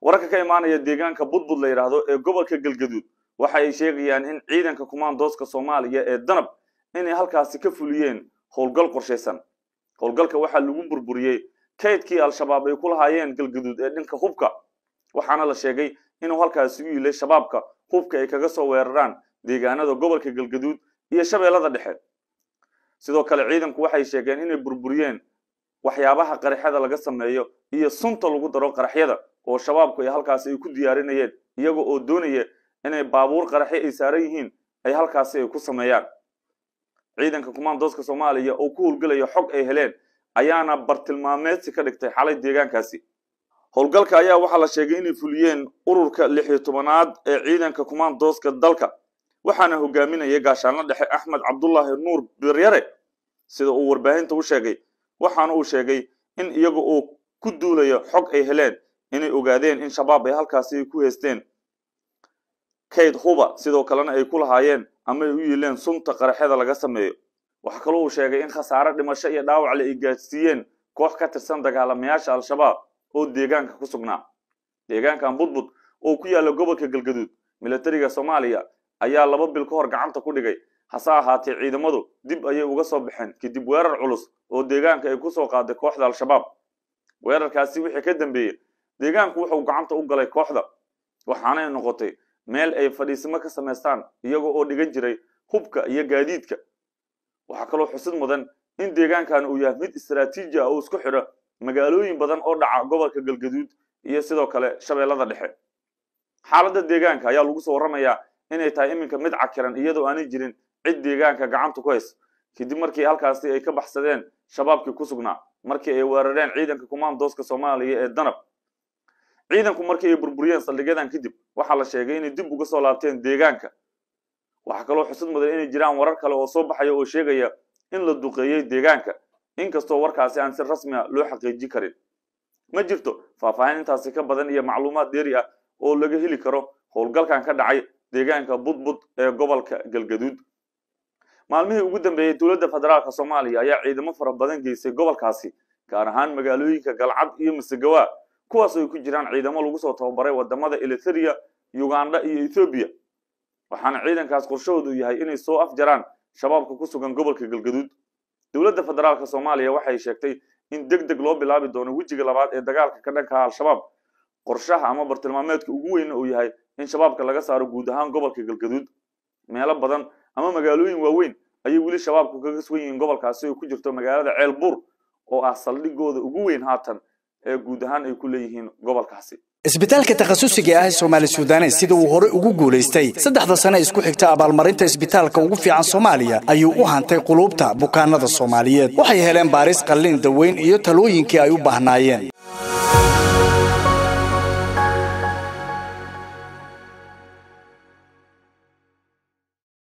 wararka ka imaanaya deegaanka budbud la yidhaahdo ee gobolka galgaduud waxa ay sheegayaan in ciidanka kumaandooska soomaaliya ee danab inay halkaasi ka fuliyeen howlgal qorshaysan howlgalka waxaa lagu burburiyey kaydkii al-shabaab ay ku lahaayeen galgaduud ee dhanka hubka waxaana la sheegay inuu halkaasi u yilay shabaabka hubka ay kaga soo weeraraan deegaanada gobolka galgaduud iyo shabeellada dhexe sidoo kale ciidanku waxay sheegeen inay burburiyeen waxyaabaha qaraxyada laga sameeyo iyo sunta lagu daro qaraxyada oo shabaabku ay halkaasi ay ku diyaarinayeen iyaga oo doonaya inay baabuur qaraxi ay saaran yihiin ay halkaasi ay ku sameeyaan ciidanka kumaandooska soomaaliya oo ku howlgelaya xog ay heleen ayaana bartilmaameedsi ka dhigtay xalay deegaankaasi howlgalka ayaa waxaa la sheegay inay fuliyeen ururka lix iyo tobanaad ee ciidanka kumaandooska dalka waxaana hogaaminaya gaashaano dhexe axmed cabdulaahi nuur biryare sida uu warbaahinta u sheegay waxaana uu sheegay in iyaga oo ku duulaya xog ay heleen inay ogaadeen in shabaab ay halkaasi ku haysteen kayd huba sidoo kalena ay ku lahaayeen ama ay u yiileen sunta qaraxyada laga sameeyo waxaa kaloo uu sheegay in khasaare dhimasho iyo dhaawac la ay gaadhsiiyeen koox ka tirsan dagaalamayaasha al-shabaab oo deegaanka ku sugnaa deegaankan budbud oo ku yaalla gobolka galgaduud milatariga soomaaliya ayaa laba bil ka hor gacanta ku dhigay hase ahaatee ciidamadu dib ayay uga soo baxeen kadib weerar culus oo deegaanka ay ku soo qaaday kooxda al-shabaab weerarkaasi wixii ka dambeeyey deegaanku wuxuu gacanta u galay kooxda waxaanay noqotay meel ay fadhiisimo ka samaystaan iyagoo oo dhigan jiray hubka iyo gaadiidka waxaa kaloo xusid mudan in deegaankan uu yahay mid istaraatiiji ah oo isku xidho magaalooyin badan oo dhaca gobolka galgaduud iyo sidoo kale shabeellada dhexe xaaladda deegaanka ayaa lagu soo warramayaa inay tahay iminka mid cakiran iyadoo aanay jirin cid deegaanka gacanta ku haysa kadib markii halkaasi ay ka baxsadeen shabaabkii ku sugnaa markii ay weerareen ciidanka kumaandooska soomaaliya ee danab ciidanku markii ay burburiyeen saldhigyadan kadib waxaa la sheegay inay dib uga soo laabteen deegaanka waxaa kaloo xusad mudan inay jiraan warar kale oo soo baxaya oo sheegaya in la duqeeyey deegaanka inkastoo warkaasi aan si rasmi rasmiga ah loo xaqiijin karin ma jirto faahfaahin intaasi ka badan iyo macluumaad dheeri ah oo laga heli karo howlgalkan ka dhacay deegaanka budbud ee gobolka galgaduud maalmihii ugu dambeeyey dowladda federaalka soomaaliya ayaa ciidamo fara badan geysay gobolkaasi gaar ahaan magaalooyinka galcad iyo masegawa kuwaas ay ku jiraan ciidamo lagu soo tababaray wadamada eletheriya uganda iyo ethoobiya waxaana ciidankaas qorshahoodu yahay inay soo afjaraan shabaabka ku sugan gobolka galgaduud dowladda federaalk soomaaliya waxay sheegtay in deg deg loo bilaabi doono wejiga labaad ee dagaalka ka dhankaha al-shabaab qorshaha ama bartilmaameedka ugu weynna uu yahay in shabaabka laga saaro guud ahaan gobolka galgaduud meelo badan ama magaalooyin waaweyn ayay weli shabaabku kaga sugan yihiin gobolkaasi oo ku jirto magaalada ceelbuur oo ah saldhigooda ugu weyn haatan ee guud ahaan ay ku leeyihiin gobolkaasi isbitaalka takhasusiga ah ee soomaali suudanes sida uu hore ugu guulaystay saddexda sane isku xigta abaalmarinta isbitaalka ugu fiican soomaaliya ayuu u hantay quluubta bukaanada soomaaliyeed waxay heleen baaris qallin daweyn iyo talooyinkii ay u baahnaayeen